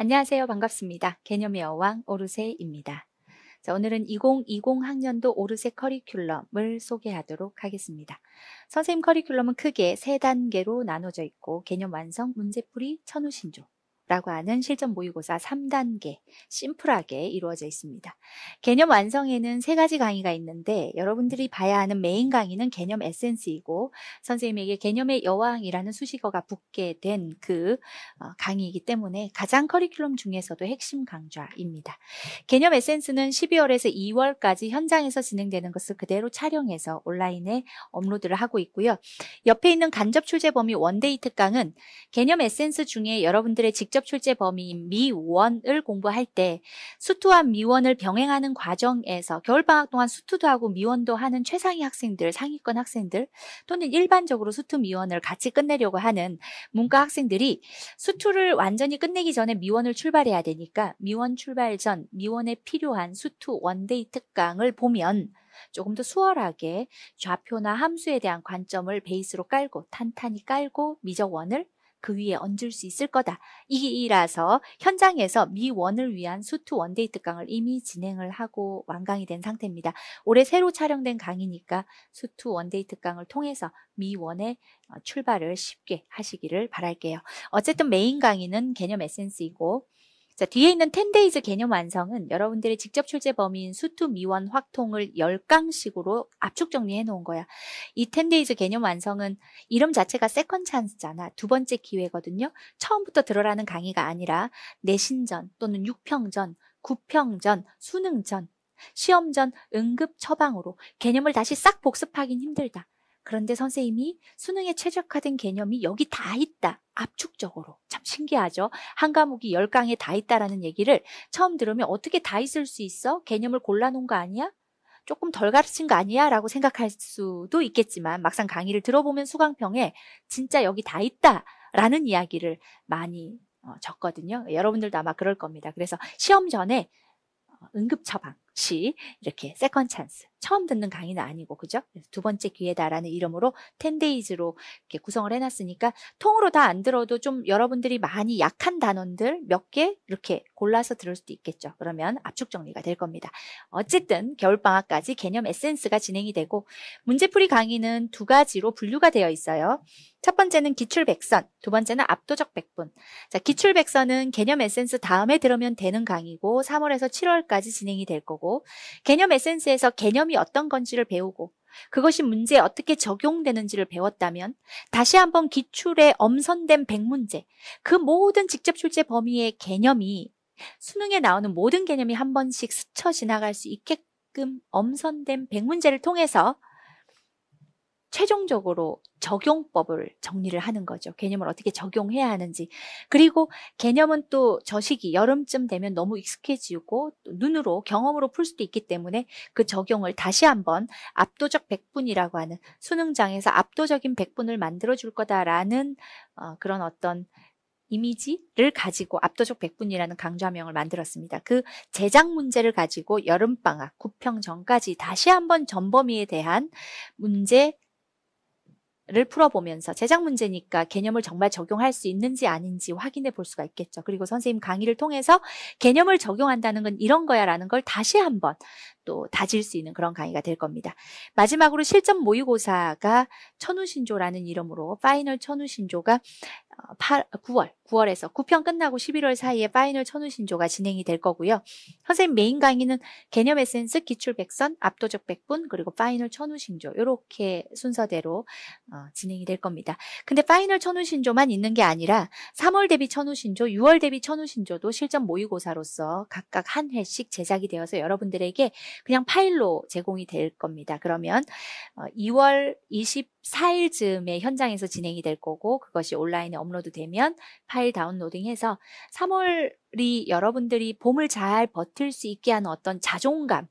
안녕하세요. 반갑습니다. 개념의 여왕 오르세입니다. 자, 오늘은 2020 학년도 오르세 커리큘럼을 소개하도록 하겠습니다. 선생님 커리큘럼은 크게 세 단계로 나눠져 있고 개념 완성, 문제풀이, 천우신조 라고 하는 실전 모의고사 3단계 심플하게 이루어져 있습니다. 개념 완성에는 세 가지 강의가 있는데 여러분들이 봐야 하는 메인 강의는 개념 에센스이고 선생님에게 개념의 여왕이라는 수식어가 붙게 된그 어, 강의이기 때문에 가장 커리큘럼 중에서도 핵심 강좌입니다. 개념 에센스는 12월에서 2월까지 현장에서 진행되는 것을 그대로 촬영해서 온라인에 업로드를 하고 있고요. 옆에 있는 간접 출제 범위 원데이트 강은 개념 에센스 중에 여러분들의 직접 직접 출제 범위인 미원을 공부할 때 수투와 미원을 병행하는 과정에서 겨울방학 동안 수투도 하고 미원도 하는 최상위 학생들, 상위권 학생들 또는 일반적으로 수투 미원을 같이 끝내려고 하는 문과 학생들이 수투를 완전히 끝내기 전에 미원을 출발해야 되니까 미원 출발 전 미원에 필요한 수투 원데이 특강을 보면 조금 더 수월하게 좌표나 함수에 대한 관점을 베이스로 깔고 탄탄히 깔고 미적원을 그 위에 얹을 수 있을 거다. 이라서 현장에서 미원을 위한 수투 원데이트 강을 이미 진행을 하고 완강이 된 상태입니다. 올해 새로 촬영된 강이니까 수투 원데이트 강을 통해서 미원의 어, 출발을 쉽게 하시기를 바랄게요. 어쨌든 메인 강의는 개념 에센스이고 자, 뒤에 있는 10days 개념 완성은 여러분들의 직접 출제 범위인 수투, 미원, 확통을 1 0강식으로 압축 정리해 놓은 거야. 이 10days 개념 완성은 이름 자체가 세컨 찬스잖아. 두 번째 기회거든요. 처음부터 들어라는 강의가 아니라 내신전 또는 6평전, 9평전, 수능전, 시험전, 응급 처방으로 개념을 다시 싹 복습하긴 힘들다. 그런데 선생님이 수능에 최적화된 개념이 여기 다 있다. 압축적으로. 참 신기하죠? 한 과목이 열 강에 다 있다라는 얘기를 처음 들으면 어떻게 다 있을 수 있어? 개념을 골라놓은 거 아니야? 조금 덜 가르친 거 아니야? 라고 생각할 수도 있겠지만 막상 강의를 들어보면 수강평에 진짜 여기 다 있다. 라는 이야기를 많이 어, 적거든요. 여러분들도 아마 그럴 겁니다. 그래서 시험 전에 어, 응급 처방, 시 이렇게 세컨 찬스 처음 듣는 강의는 아니고 그죠? 두 번째 기회다라는 이름으로 10데이즈로 이렇게 구성을 해놨으니까 통으로 다 안 들어도 좀 여러분들이 많이 약한 단원들 몇 개 이렇게 골라서 들을 수도 있겠죠. 그러면 압축 정리가 될 겁니다. 어쨌든 겨울방학까지 개념 에센스가 진행이 되고 문제풀이 강의는 두 가지로 분류가 되어 있어요. 첫 번째는 기출백선, 두 번째는 압도적 백분. 자, 기출백선은 개념 에센스 다음에 들으면 되는 강의고 3월에서 7월까지 진행이 될 거고 배우고 개념 에센스에서 개념이 어떤 건지를 배우고 그것이 문제에 어떻게 적용되는지를 배웠다면 다시 한번 기출에 엄선된 백문제 그 모든 직접 출제 범위의 개념이 수능에 나오는 모든 개념이 한 번씩 스쳐 지나갈 수 있게끔 엄선된 백문제를 통해서 최종적으로 적용법을 정리를 하는 거죠. 개념을 어떻게 적용해야 하는지. 그리고 개념은 또 저식이 여름쯤 되면 너무 익숙해지고 눈으로 경험으로 풀 수도 있기 때문에 그 적용을 다시 한번 압도적 백분이라고 하는 수능장에서 압도적인 백분을 만들어 줄 거다라는 어, 그런 어떤 이미지를 가지고 압도적 백분이라는 강좌명을 만들었습니다. 그 제작 문제를 가지고 여름방학, 구평 전까지 다시 한번 전범위에 대한 문제 를 풀어보면서 제작 문제니까 개념을 정말 적용할 수 있는지 아닌지 확인해 볼 수가 있겠죠. 그리고 선생님 강의를 통해서 개념을 적용한다는 건 이런 거야라는 걸 다시 한번 또 다질 수 있는 그런 강의가 될 겁니다. 마지막으로 실전 모의고사가 천우신조라는 이름으로 파이널 천우신조가 8, 9월, 9월에서 9편 끝나고 11월 사이에 파이널 천우 신조가 진행이 될 거고요. 선생님 메인 강의는 개념 에센스, 기출 백선, 압도적 백분, 그리고 파이널 천우 신조 이렇게 순서대로 어, 진행이 될 겁니다. 근데 파이널 천우 신조만 있는 게 아니라 3월 대비 천우 신조, 6월 대비 천우 신조도 실전 모의고사로서 각각 한 회씩 제작이 되어서 여러분들에게 그냥 파일로 제공이 될 겁니다. 그러면 어, 2월 20 4일 즈음에 현장에서 진행이 될 거고 그것이 온라인에 업로드 되면 파일 다운로딩해서 3월이 여러분들이 봄을 잘 버틸 수 있게 하는 어떤 자존감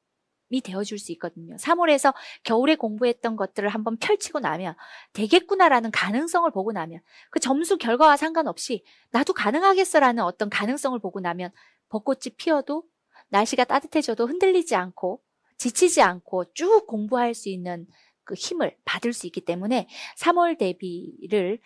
이 되어줄 수 있거든요. 3월에서 겨울에 공부했던 것들을 한번 펼치고 나면 되겠구나라는 가능성을 보고 나면 그 점수 결과와 상관없이 나도 가능하겠어라는 어떤 가능성을 보고 나면 벚꽃이 피어도 날씨가 따뜻해져도 흔들리지 않고 지치지 않고 쭉 공부할 수 있는 그 힘을 받을 수 있기 때문에 3월 대비를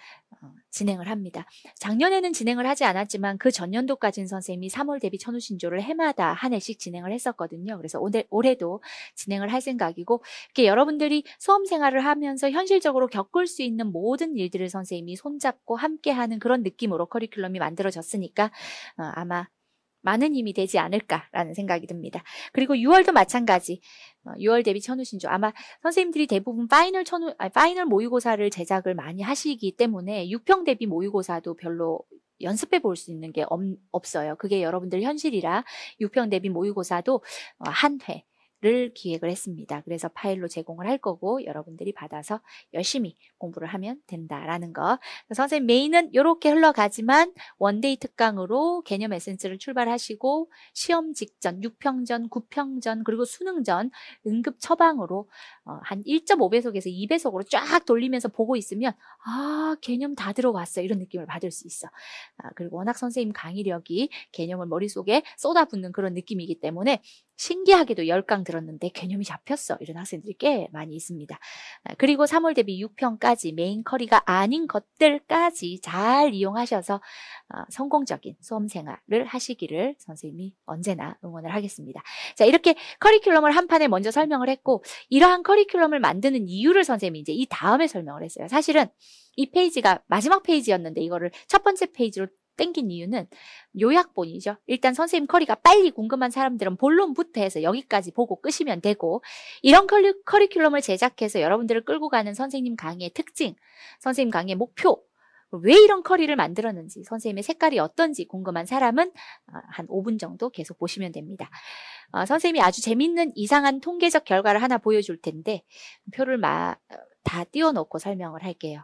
어, 진행을 합니다. 작년에는 진행을 하지 않았지만 그 전년도까지는 선생님이 3월 대비 천우신조를 해마다 한 해씩 진행을 했었거든요. 그래서 올해, 올해도 진행을 할 생각이고 이렇게 여러분들이 수험 생활을 하면서 현실적으로 겪을 수 있는 모든 일들을 선생님이 손잡고 함께하는 그런 느낌으로 커리큘럼이 만들어졌으니까 어, 아마 많은 힘이 되지 않을까라는 생각이 듭니다. 그리고 6월도 마찬가지. 6월 어, 대비 천우 신조 아마 선생님들이 대부분 파이널 천우 아니, 파이널 모의고사를 제작을 많이 하시기 때문에 6평 대비 모의고사도 별로 연습해 볼 수 있는 게 없, 어요 그게 여러분들 현실이라 6평 대비 모의고사도 어, 한 회, 를 기획을 했습니다. 그래서 파일로 제공을 할 거고 여러분들이 받아서 열심히 공부를 하면 된다라는 거. 선생님 메인은 이렇게 흘러가지만 원데이 특강으로 개념 에센스를 출발하시고 시험 직전, 6평전, 9평전 그리고 수능전 응급 처방으로 어, 한 1.5배속에서 2배속으로 쫙 돌리면서 보고 있으면 아 개념 다 들어왔어 이런 느낌을 받을 수 있어. 아, 그리고 워낙 선생님 강의력이 개념을 머릿속에 쏟아붓는 그런 느낌이기 때문에 신기하게도 10강 들었는데 개념이 잡혔어. 이런 학생들이 꽤 많이 있습니다. 아, 그리고 3월 대비 6평까지 메인 커리가 아닌 것들까지 잘 이용하셔서 어, 성공적인 수험생활을 하시기를 선생님이 언제나 응원을 하겠습니다. 자, 이렇게 커리큘럼을 한 판에 먼저 설명을 했고 이러한 커리큘럼을 만드는 이유를 선생님이 이제 이 다음에 설명을 했어요. 사실은 이 페이지가 마지막 페이지였는데 이거를 첫 번째 페이지로 땡긴 이유는 요약본이죠. 일단 선생님 커리가 빨리 궁금한 사람들은 본론부터 해서 여기까지 보고 끄시면 되고 이런 커리, 커리큘럼을 제작해서 여러분들을 끌고 가는 선생님 강의의 특징, 선생님 강의의 목표, 왜 이런 커리를 만들었는지 선생님의 색깔이 어떤지 궁금한 사람은 어, 한 5분 정도 계속 보시면 됩니다. 어, 선생님이 아주 재밌는 이상한 통계적 결과를 하나 보여줄 텐데 표를 마, 어, 다 띄워놓고 설명을 할게요.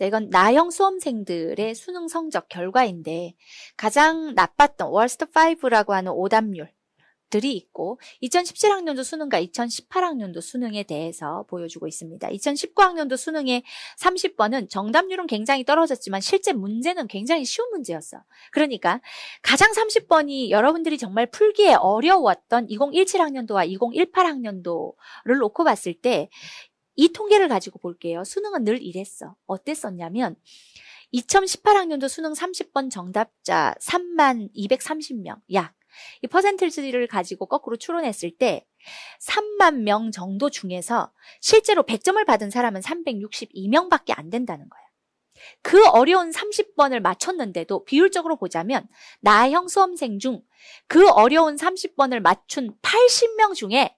자, 이건 나영 수험생들의 수능 성적 결과인데 가장 나빴던 월스트 5라고 하는 오답률 들이 있고 2017학년도 수능과 2018학년도 수능에 대해서 보여주고 있습니다. 2019학년도 수능의 30번은 정답률은 굉장히 떨어졌지만 실제 문제는 굉장히 쉬운 문제였어. 그러니까 가장 30번이 여러분들이 정말 풀기에 어려웠던 2017학년도와 2018학년도를 놓고 봤을 때이 통계를 가지고 볼게요. 수능은 늘 이랬어. 어땠었냐면 2018학년도 수능 30번 정답자 3만 230명 약 이 퍼센트지를 가지고 거꾸로 추론했을 때 3만 명 정도 중에서 실제로 100점을 받은 사람은 362명밖에 안 된다는 거예요그 어려운 30번을 맞췄는데도 비율적으로 보자면 나형 수험생 중 그 어려운 30번을 맞춘 80명 중에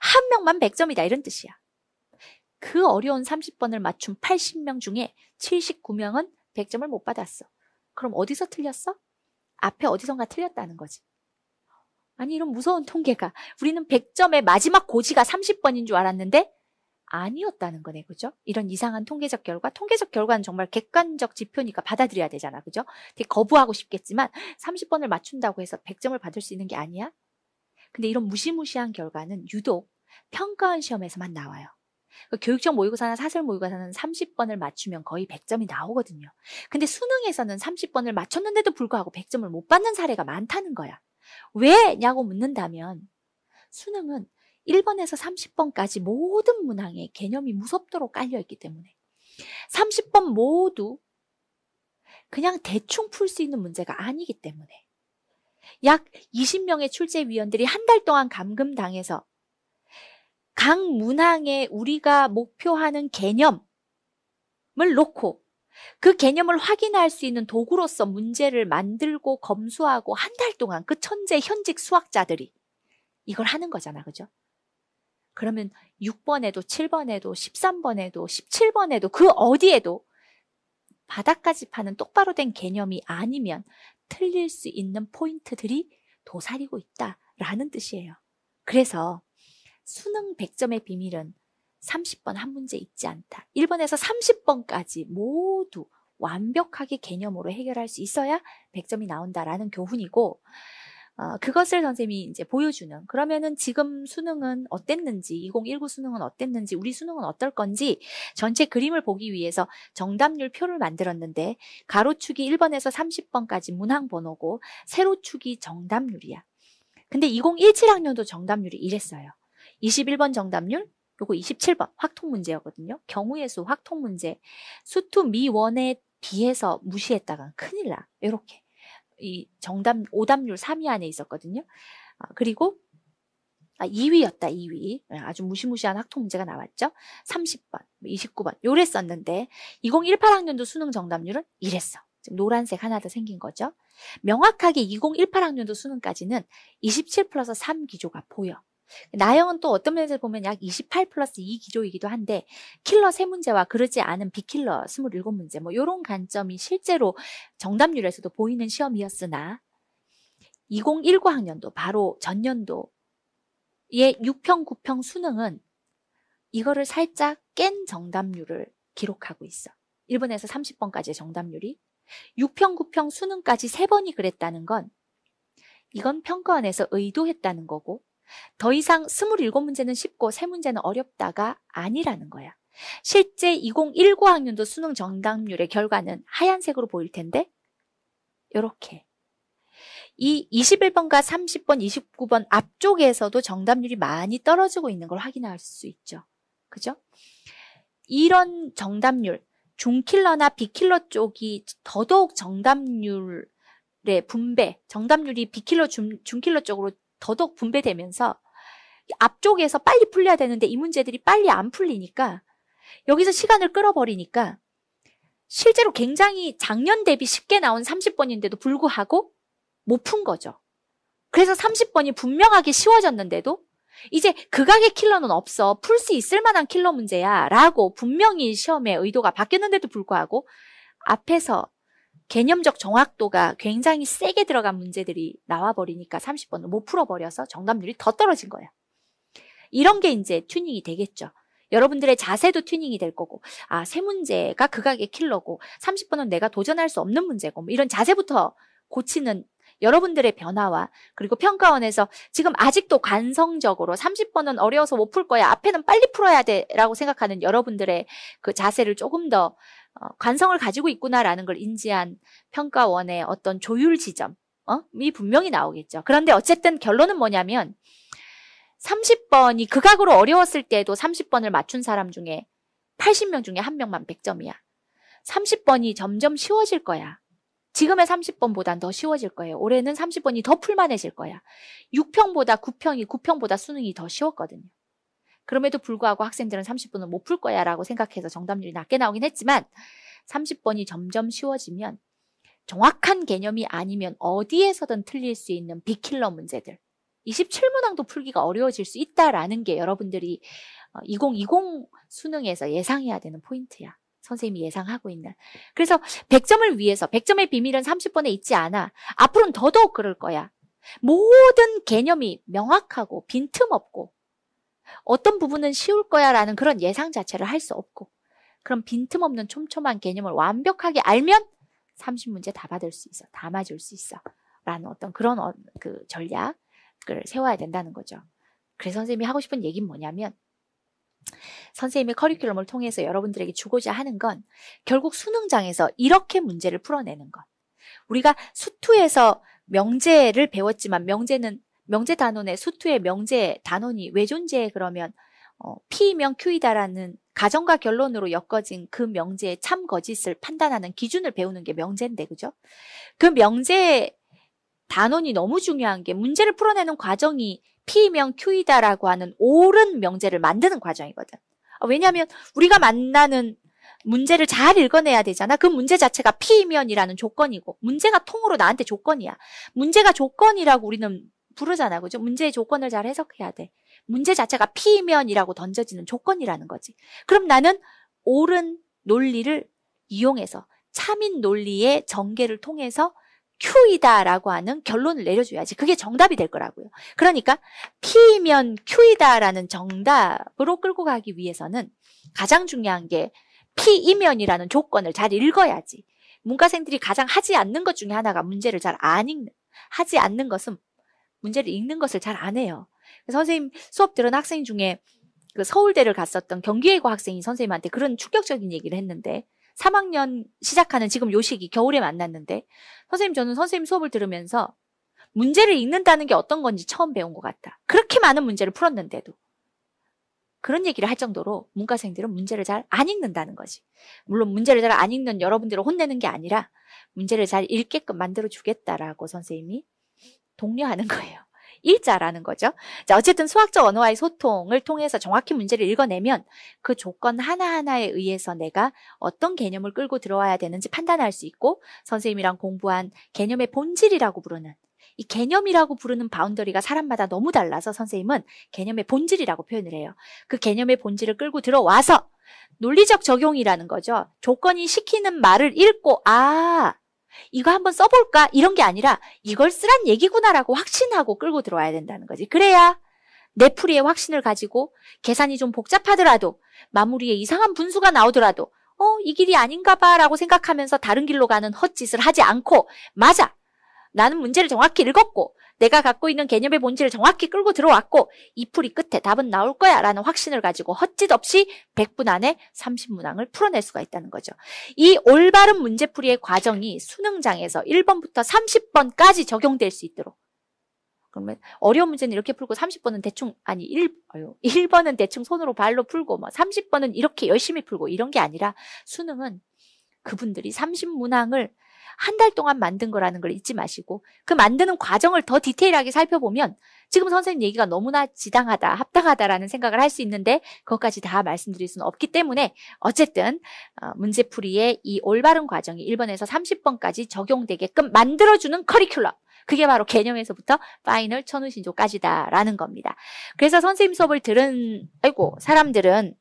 한 명만 100점이다 이런 뜻이야. 그 어려운 30번을 맞춘 80명 중에 79명은 100점을 못 받았어. 그럼 어디서 틀렸어? 앞에 어디선가 틀렸다는 거지. 아니 이런 무서운 통계가 우리는 100점의 마지막 고지가 30번인 줄 알았는데 아니었다는 거네. 그죠? 이런 이상한 통계적 결과. 통계적 결과는 정말 객관적 지표니까 받아들여야 되잖아. 그죠? 되게 거부하고 싶겠지만 30번을 맞춘다고 해서 100점을 받을 수 있는 게 아니야. 근데 이런 무시무시한 결과는 유독 평가원 시험에서만 나와요. 그 교육청 모의고사나 사설 모의고사는 30번을 맞추면 거의 100점이 나오거든요. 근데 수능에서는 30번을 맞췄는데도 불구하고 100점을 못 받는 사례가 많다는 거야. 왜냐고 묻는다면 수능은 1번에서 30번까지 모든 문항의 개념이 무섭도록 깔려있기 때문에 30번 모두 그냥 대충 풀 수 있는 문제가 아니기 때문에 약 20명의 출제위원들이 한 달 동안 감금당해서 각 문항에 우리가 목표하는 개념을 놓고 그 개념을 확인할 수 있는 도구로서 문제를 만들고 검수하고 한 달 동안 그 천재 현직 수학자들이 이걸 하는 거잖아. 그죠? 그러면 6번에도 7번에도 13번에도 17번에도 그 어디에도 바닥까지 파는 똑바로 된 개념이 아니면 틀릴 수 있는 포인트들이 도사리고 있다라는 뜻이에요. 그래서 수능 100점의 비밀은 30번 한 문제 있지 않다. 1번에서 30번까지 모두 완벽하게 개념으로 해결할 수 있어야 100점이 나온다라는 교훈이고, 어, 그것을 선생님이 이제 보여주는, 그러면은 지금 수능은 어땠는지, 2019 수능은 어땠는지, 우리 수능은 어떨 건지, 전체 그림을 보기 위해서 정답률 표를 만들었는데, 가로축이 1번에서 30번까지 문항번호고, 세로축이 정답률이야. 근데 2017학년도 정답률이 이랬어요. 21번 정답률 그 요거 27번 확통 문제였거든요. 경우의 수 확통 문제. 수투 미원에 비해서 무시했다간 큰일 나. 이렇게 이 정답 오답률 3위 안에 있었거든요. 아, 그리고 아, 2위였다, 2위. 아주 무시무시한 학통 문제가 나왔죠. 30번, 29번, 뭐 요랬었는데, 2018학년도 수능 정답률은 이랬어. 지금 노란색 하나 더 생긴 거죠. 명확하게 2018학년도 수능까지는 27 플러스 3 기조가 보여. 나영은 또 어떤 면에서 보면 약 28 플러스 2기조이기도 한데 킬러 3문제와 그러지 않은 비킬러 27문제 뭐 이런 관점이 실제로 정답률에서도 보이는 시험이었으나 2019학년도 바로 전년도의 6평, 9평 수능은 이거를 살짝 깬 정답률을 기록하고 있어. 1번에서 30번까지의 정답률이 6평, 9평 수능까지 3번이 그랬다는 건 이건 평가원에서 의도했다는 거고 더 이상 27문제는 쉽고 3문제는 어렵다가 아니라는 거야. 실제 2019학년도 수능 정답률의 결과는 하얀색으로 보일 텐데 이렇게 이 21번과 30번, 29번 앞쪽에서도 정답률이 많이 떨어지고 있는 걸 확인할 수 있죠. 그죠? 이런 정답률, 중킬러나 비킬러 쪽이 더더욱 정답률의 분배, 정답률이 비킬러, 중, 중킬러 쪽으로 더더욱 분배되면서 앞쪽에서 빨리 풀려야 되는데 이 문제들이 빨리 안 풀리니까 여기서 시간을 끌어버리니까 실제로 굉장히 작년 대비 쉽게 나온 30번인데도 불구하고 못 푼 거죠. 그래서 30번이 분명하게 쉬워졌는데도 이제 극악의 킬러는 없어. 풀 수 있을 만한 킬러 문제야. 라고 분명히 시험의 의도가 바뀌었는데도 불구하고 앞에서 개념적 정확도가 굉장히 세게 들어간 문제들이 나와버리니까 30번을 못 풀어버려서 정답률이 더 떨어진 거예요. 이런 게 이제 튜닝이 되겠죠. 여러분들의 자세도 튜닝이 될 거고 아, 세 문제가 극악의 킬러고 30번은 내가 도전할 수 없는 문제고 뭐 이런 자세부터 고치는 여러분들의 변화와 그리고 평가원에서 지금 아직도 관성적으로 30번은 어려워서 못 풀 거야. 앞에는 빨리 풀어야 돼. 라고 생각하는 여러분들의 그 자세를 조금 더 어, 관성을 가지고 있구나라는 걸 인지한 평가원의 어떤 조율 지점이 어? 분명히 나오겠죠. 그런데 어쨌든 결론은 뭐냐면 30번이 극악으로 어려웠을 때도 에 30번을 맞춘 사람 중에 80명 중에 한 명만 100점이야. 30번이 점점 쉬워질 거야. 지금의 30번보단 더 쉬워질 거예요. 올해는 30번이 더 풀만해질 거야. 6평보다 9평이 9평보다 수능이 더 쉬웠거든요. 그럼에도 불구하고 학생들은 30번은 못 풀 거야라고 생각해서 정답률이 낮게 나오긴 했지만 30번이 점점 쉬워지면 정확한 개념이 아니면 어디에서든 틀릴 수 있는 비킬러 문제들 27문항도 풀기가 어려워질 수 있다라는 게 여러분들이 2020 어, 수능에서 예상해야 되는 포인트야. 선생님이 예상하고 있는. 그래서 100점을 위해서 100점의 비밀은 30번에 있지 않아. 앞으로는 더더욱 그럴 거야. 모든 개념이 명확하고 빈틈없고 어떤 부분은 쉬울 거야라는 그런 예상 자체를 할 수 없고 그런 빈틈없는 촘촘한 개념을 완벽하게 알면 30문제 다 받을 수 있어. 다 맞을 수 있어. 라는 어떤 그런 그 전략을 세워야 된다는 거죠. 그래서 선생님이 하고 싶은 얘기는 뭐냐면 선생님의 커리큘럼을 통해서 여러분들에게 주고자 하는 건 결국 수능장에서 이렇게 문제를 풀어내는 것. 우리가 수투에서 명제를 배웠지만 명제는 명제 단원의 수투의 명제 단원이 왜 존재해 그러면 어, P명 Q이다라는 가정과 결론으로 엮어진 그 명제의 참 거짓을 판단하는 기준을 배우는 게 명제인데 그죠? 그 명제 단원이 너무 중요한 게 문제를 풀어내는 과정이 p 면 Q이다라고 하는 옳은 명제를 만드는 과정이거든. 어, 왜냐하면 우리가 만나는 문제를 잘 읽어내야 되잖아. 그 문제 자체가 P면이라는 조건이고 문제가 통으로 나한테 조건이야. 문제가 조건이라고 우리는 부르잖아. 그죠? 문제의 조건을 잘 해석해야 돼. 문제 자체가 P면이라고 던져지는 조건이라는 거지. 그럼 나는 옳은 논리를 이용해서 참인 논리의 전개를 통해서 Q이다라고 하는 결론을 내려줘야지 그게 정답이 될 거라고요. 그러니까 P면 Q이다라는 정답으로 끌고 가기 위해서는 가장 중요한 게 P이면이라는 조건을 잘 읽어야지. 문과생들이 가장 하지 않는 것 중에 하나가 문제를 잘 안 읽는 하지 않는 것은 문제를 읽는 것을 잘 안 해요. 선생님 수업 들은 학생 중에 그 서울대를 갔었던 경기외고 학생이 선생님한테 그런 충격적인 얘기를 했는데 3학년 시작하는 지금 요 시기 겨울에 만났는데 선생님 저는 선생님 수업을 들으면서 문제를 읽는다는 게 어떤 건지 처음 배운 것 같다. 그렇게 많은 문제를 풀었는데도 그런 얘기를 할 정도로 문과생들은 문제를 잘 안 읽는다는 거지. 물론 문제를 잘 안 읽는 여러분들을 혼내는 게 아니라 문제를 잘 읽게끔 만들어 주겠다라고 선생님이 독려하는 거예요. 일자라는 거죠. 자, 어쨌든 수학적 언어와의 소통을 통해서 정확히 문제를 읽어내면 그 조건 하나하나에 의해서 내가 어떤 개념을 끌고 들어와야 되는지 판단할 수 있고 선생님이랑 공부한 개념의 본질이라고 부르는 이 개념이라고 부르는 바운더리가 사람마다 너무 달라서 선생님은 개념의 본질이라고 표현을 해요. 그 개념의 본질을 끌고 들어와서 논리적 적용이라는 거죠. 조건이 시키는 말을 읽고 아 이거 한번 써볼까? 이런 게 아니라 이걸 쓰란 얘기구나라고 확신하고 끌고 들어와야 된다는 거지. 그래야 내 풀이의 확신을 가지고 계산이 좀 복잡하더라도 마무리에 이상한 분수가 나오더라도 어, 이 길이 아닌가 봐 라고 생각하면서 다른 길로 가는 헛짓을 하지 않고 맞아! 나는 문제를 정확히 읽었고 내가 갖고 있는 개념의 본질을 정확히 끌고 들어왔고 이 풀이 끝에 답은 나올 거야 라는 확신을 가지고 헛짓없이 100분 안에 30문항을 풀어낼 수가 있다는 거죠. 이 올바른 문제풀이의 과정이 수능장에서 1번부터 30번까지 적용될 수 있도록 그러면 어려운 문제는 이렇게 풀고 30번은 대충 아니 1, 1번은 대충 손으로 발로 풀고 뭐 30번은 이렇게 열심히 풀고 이런 게 아니라 수능은 그분들이 30문항을 한달 동안 만든 거라는 걸 잊지 마시고 그 만드는 과정을 더 디테일하게 살펴보면 지금 선생님 얘기가 너무나 지당하다, 합당하다라는 생각을 할 수 있는데 그것까지 다 말씀드릴 수는 없기 때문에 어쨌든 어, 문제풀이의 이 올바른 과정이 1번에서 30번까지 적용되게끔 만들어주는 커리큘럼 그게 바로 개념에서부터 파이널 천우신조까지다라는 겁니다. 그래서 선생님 수업을 들은 아이고 사람들은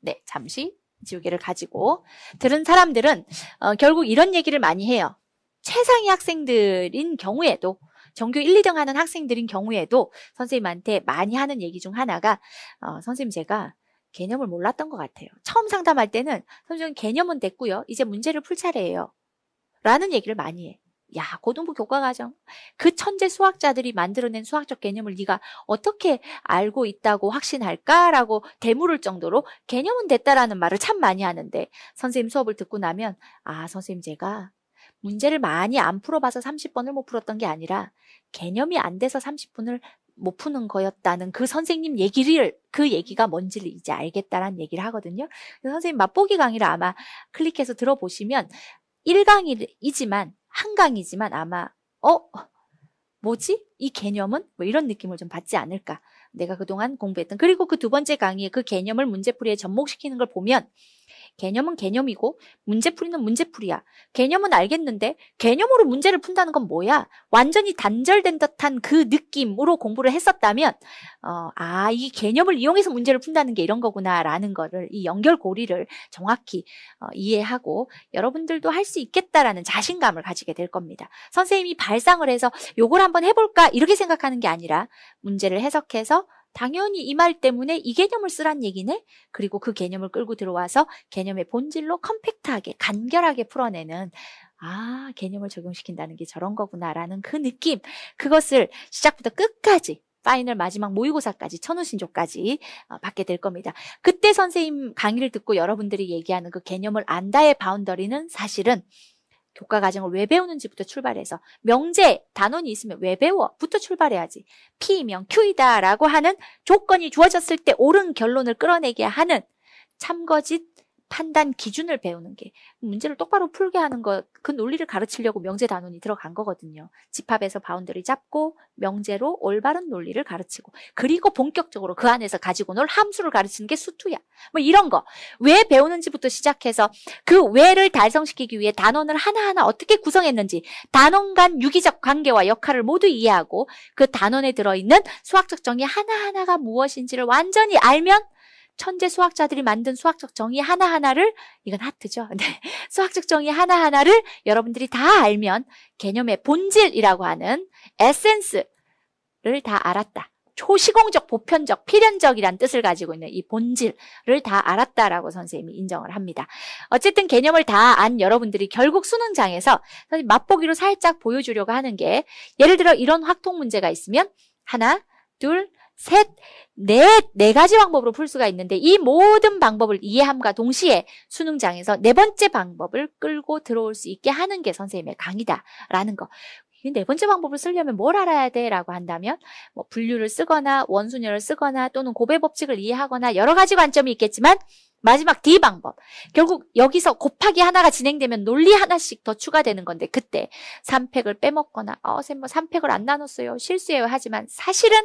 네 잠시 지우개를 가지고 들은 사람들은 어, 결국 이런 얘기를 많이 해요. 최상위 학생들인 경우에도 정교 1, 2등 하는 학생들인 경우에도 선생님한테 많이 하는 얘기 중 하나가 어, 선생님 제가 개념을 몰랐던 것 같아요. 처음 상담할 때는 선생님 개념은 됐고요. 이제 문제를 풀 차례예요. 라는 얘기를 많이 해. 야 고등부 교과과정 그 천재 수학자들이 만들어낸 수학적 개념을 네가 어떻게 알고 있다고 확신할까라고 대물을 정도로 개념은 됐다라는 말을 참 많이 하는데 선생님 수업을 듣고 나면 아 선생님 제가 문제를 많이 안 풀어봐서 30번을 못 풀었던 게 아니라 개념이 안 돼서 30분을 못 푸는 거였다는 그 선생님 얘기를 그 얘기가 뭔지를 이제 알겠다라는 얘기를 하거든요. 선생님 맛보기 강의를 아마 클릭해서 들어보시면 1강이지만 한강이지만 아마 어 뭐지 이 개념은 뭐 이런 느낌을 좀 받지 않을까 내가 그동안 공부했던 그리고 그 두 번째 강의의 그 개념을 문제풀이에 접목시키는 걸 보면 개념은 개념이고 문제풀이는 문제풀이야. 개념은 알겠는데 개념으로 문제를 푼다는 건 뭐야? 완전히 단절된 듯한 그 느낌으로 공부를 했었다면 어, 아, 이 개념을 이용해서 문제를 푼다는 게 이런 거구나라는 거를 이 연결고리를 정확히 어, 이해하고 여러분들도 할 수 있겠다라는 자신감을 가지게 될 겁니다. 선생님이 발상을 해서 요걸 한번 해볼까 이렇게 생각하는 게 아니라 문제를 해석해서 당연히 이 말 때문에 이 개념을 쓰란 얘기네. 그리고 그 개념을 끌고 들어와서 개념의 본질로 컴팩트하게 간결하게 풀어내는 아, 개념을 적용시킨다는 게 저런 거구나라는 그 느낌. 그것을 시작부터 끝까지 파이널 마지막 모의고사까지 천우신조까지 어, 받게 될 겁니다. 그때 선생님 강의를 듣고 여러분들이 얘기하는 그 개념을 안다의 바운더리는 사실은 교과 과정을 왜 배우는지부터 출발해서 명제 단원이 있으면 왜 배워부터 출발해야지 P명 Q이다라고 하는 조건이 주어졌을 때 옳은 결론을 끌어내게 하는 참거짓 판단 기준을 배우는 게 문제를 똑바로 풀게 하는 것그 논리를 가르치려고 명제 단원이 들어간 거거든요. 집합에서 바운더리 잡고 명제로 올바른 논리를 가르치고 그리고 본격적으로 그 안에서 가지고 놀 함수를 가르치는 게 수투야. 뭐 이런 거 왜 배우는지부터 시작해서 그 왜를 달성시키기 위해 단원을 하나하나 어떻게 구성했는지 단원 간 유기적 관계와 역할을 모두 이해하고 그 단원에 들어있는 수학적 정의 하나하나가 무엇인지를 완전히 알면 천재 수학자들이 만든 수학적 정의 하나하나를 이건 하트죠. 네. 수학적 정의 하나하나를 여러분들이 다 알면 개념의 본질이라고 하는 에센스를 다 알았다. 초시공적, 보편적, 필연적이란 뜻을 가지고 있는 이 본질을 다 알았다라고 선생님이 인정을 합니다. 어쨌든 개념을 다 안 여러분들이 결국 수능장에서 선생님 맛보기로 살짝 보여주려고 하는 게 예를 들어 이런 확통 문제가 있으면 하나, 둘, 셋, 넷, 네 가지 방법으로 풀 수가 있는데 이 모든 방법을 이해함과 동시에 수능장에서 네 번째 방법을 끌고 들어올 수 있게 하는 게 선생님의 강의다라는 거. 네 번째 방법을 쓰려면 뭘 알아야 돼? 라고 한다면 뭐 분류를 쓰거나 원순열을 쓰거나 또는 고배 법칙을 이해하거나 여러 가지 관점이 있겠지만 마지막 D 방법. 결국 여기서 곱하기 하나가 진행되면 논리 하나씩 더 추가되는 건데 그때 3팩을 빼먹거나 어, 쌤뭐 3팩을 안 나눴어요. 실수예요. 하지만 사실은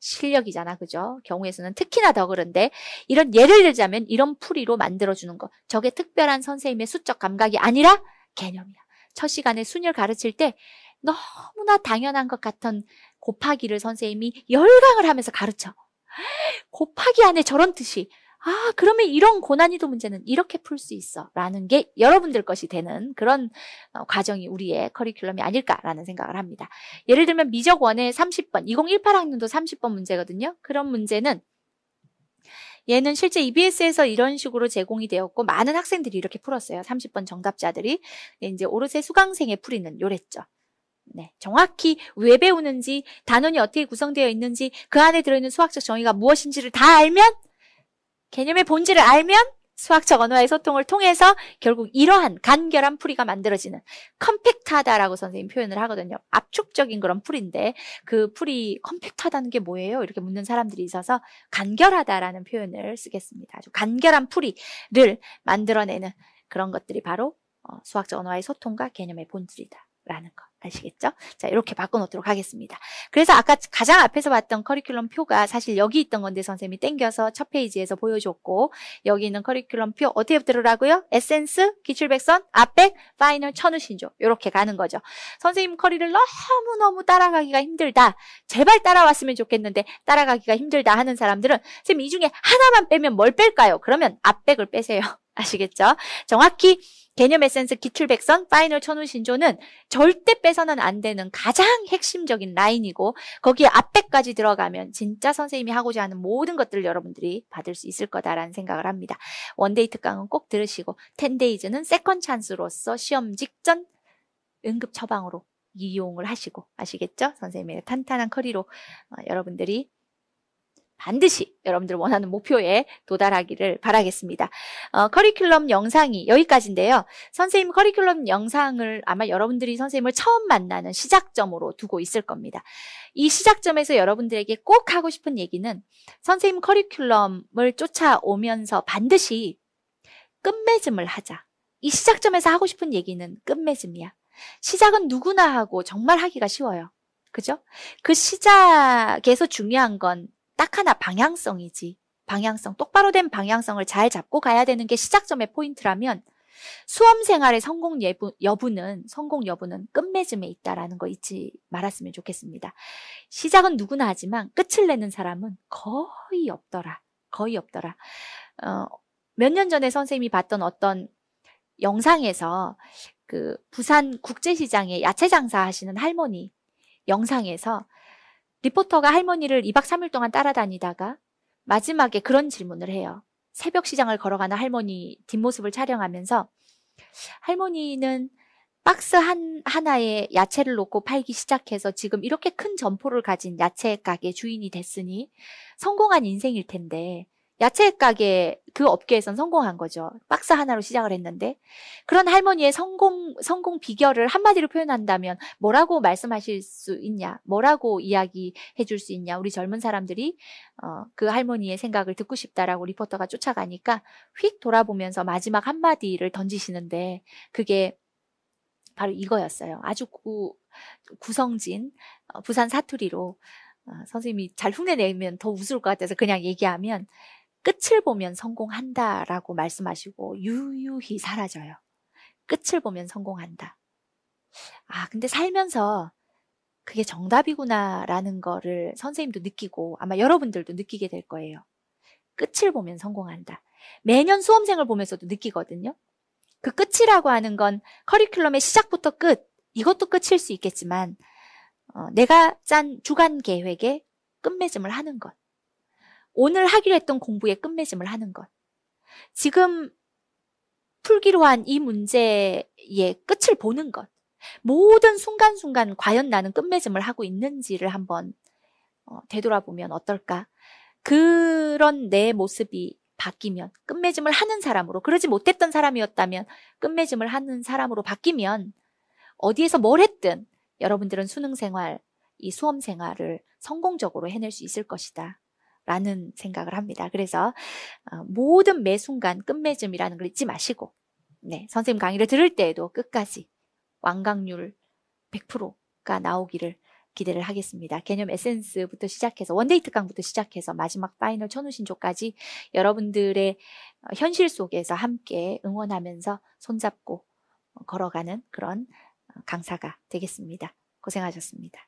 실력이잖아. 그죠? 경우에서는 특히나 더 그런데 이런 예를 들자면 이런 풀이로 만들어주는 거. 저게 특별한 선생님의 수적 감각이 아니라 개념이야. 첫 시간에 순열 가르칠 때 너무나 당연한 것 같은 곱하기를 선생님이 열강을 하면서 가르쳐. 곱하기 안에 저런 뜻이 아, 그러면 이런 고난이도 문제는 이렇게 풀 수 있어. 라는 게 여러분들 것이 되는 그런 어, 과정이 우리의 커리큘럼이 아닐까라는 생각을 합니다. 예를 들면 미적 원의 30번, 2018학년도 30번 문제거든요. 그런 문제는 얘는 실제 EBS에서 이런 식으로 제공이 되었고 많은 학생들이 이렇게 풀었어요. 30번 정답자들이 이제 오르세 수강생의 풀이는 요랬죠. 네, 정확히 왜 배우는지 단원이 어떻게 구성되어 있는지 그 안에 들어있는 수학적 정의가 무엇인지를 다 알면 개념의 본질을 알면 수학적 언어의 와 소통을 통해서 결국 이러한 간결한 풀이가 만들어지는 컴팩트하다라고 선생님 표현을 하거든요. 압축적인 그런 풀인데 그 풀이 컴팩트하다는 게 뭐예요? 이렇게 묻는 사람들이 있어서 간결하다라는 표현을 쓰겠습니다. 아주 간결한 풀이를 만들어내는 그런 것들이 바로 어, 수학적 언어와의 소통과 개념의 본질이다. 라는 거 아시겠죠? 자 이렇게 바꿔놓도록 하겠습니다. 그래서 아까 가장 앞에서 봤던 커리큘럼 표가 사실 여기 있던 건데 선생님이 땡겨서 첫 페이지에서 보여줬고 여기 있는 커리큘럼 표 어떻게 들으라고요? 에센스, 기출백선, 앞백, 파이널, 천우신조 이렇게 가는 거죠. 선생님 커리를 너무너무 따라가기가 힘들다. 제발 따라왔으면 좋겠는데 따라가기가 힘들다 하는 사람들은 선생님 이 중에 하나만 빼면 뭘 뺄까요? 그러면 앞백을 빼세요. 아시겠죠? 정확히 개념 에센스 기출백선 파이널 천우신조는 절대 빼서는 안 되는 가장 핵심적인 라인이고 거기에 앞에까지 들어가면 진짜 선생님이 하고자 하는 모든 것들을 여러분들이 받을 수 있을 거다라는 생각을 합니다. 원데이 특강은 꼭 들으시고 텐데이즈는 세컨 찬스로서 시험 직전 응급 처방으로 이용을 하시고 아시겠죠? 선생님의 탄탄한 커리로 어, 여러분들이 반드시 여러분들 원하는 목표에 도달하기를 바라겠습니다. 어, 커리큘럼 영상이 여기까지인데요. 선생님 커리큘럼 영상을 아마 여러분들이 선생님을 처음 만나는 시작점으로 두고 있을 겁니다. 이 시작점에서 여러분들에게 꼭 하고 싶은 얘기는 선생님 커리큘럼을 쫓아오면서 반드시 끝맺음을 하자. 이 시작점에서 하고 싶은 얘기는 끝맺음이야. 시작은 누구나 하고 정말 하기가 쉬워요. 그죠? 그 시작에서 중요한 건딱 하나 방향성이지. 방향성, 똑바로 된 방향성을 잘 잡고 가야 되는 게 시작점의 포인트라면 수험 생활의 성공 여부, 여부는 성공 여부는 끝맺음에 있다라는 거 잊지 말았으면 좋겠습니다. 시작은 누구나 하지만 끝을 내는 사람은 거의 없더라. 거의 없더라. 어, 몇 년 전에 선생님이 봤던 어떤 영상에서 그 부산 국제시장에 야채 장사하시는 할머니 영상에서 리포터가 할머니를 2박 3일 동안 따라다니다가 마지막에 그런 질문을 해요. 새벽 시장을 걸어가는 할머니 뒷모습을 촬영하면서 할머니는 박스 한, 하나에 야채를 놓고 팔기 시작해서 지금 이렇게 큰 점포를 가진 야채 가게 주인이 됐으니 성공한 인생일 텐데 야채 가게 그 업계에선 성공한 거죠. 박스 하나로 시작을 했는데 그런 할머니의 성공 성공 비결을 한마디로 표현한다면 뭐라고 말씀하실 수 있냐? 뭐라고 이야기해 줄 수 있냐? 우리 젊은 사람들이 어, 그 할머니의 생각을 듣고 싶다라고 리포터가 쫓아가니까 휙 돌아보면서 마지막 한마디를 던지시는데 그게 바로 이거였어요. 아주 구, 구성진 어, 부산 사투리로 어, 선생님이 잘 흉내내면 더 웃을 것 같아서 그냥 얘기하면 끝을 보면 성공한다라고 말씀하시고 유유히 사라져요. 끝을 보면 성공한다. 아, 근데 살면서 그게 정답이구나라는 거를 선생님도 느끼고 아마 여러분들도 느끼게 될 거예요. 끝을 보면 성공한다. 매년 수험생을 보면서도 느끼거든요. 그 끝이라고 하는 건 커리큘럼의 시작부터 끝, 이것도 끝일 수 있겠지만, 어, 내가 짠 주간 계획에 끝맺음을 하는 것. 오늘 하기로 했던 공부의 끝맺음을 하는 것. 지금 풀기로 한 이 문제의 끝을 보는 것. 모든 순간순간 과연 나는 끝맺음을 하고 있는지를 한번 어, 되돌아보면 어떨까? 그런 내 모습이 바뀌면 끝맺음을 하는 사람으로 그러지 못했던 사람이었다면 끝맺음을 하는 사람으로 바뀌면 어디에서 뭘 했든 여러분들은 수능 생활, 이 수험 생활을 성공적으로 해낼 수 있을 것이다. 라는 생각을 합니다. 그래서 어, 모든 매 순간 끝맺음이라는 걸 잊지 마시고 네, 선생님 강의를 들을 때에도 끝까지 완강률 100%가 나오기를 기대를 하겠습니다. 개념 에센스부터 시작해서 원데이 특강부터 시작해서 마지막 파이널 천우신조까지 여러분들의 어, 현실 속에서 함께 응원하면서 손잡고 걸어가는 그런 어, 강사가 되겠습니다. 고생하셨습니다.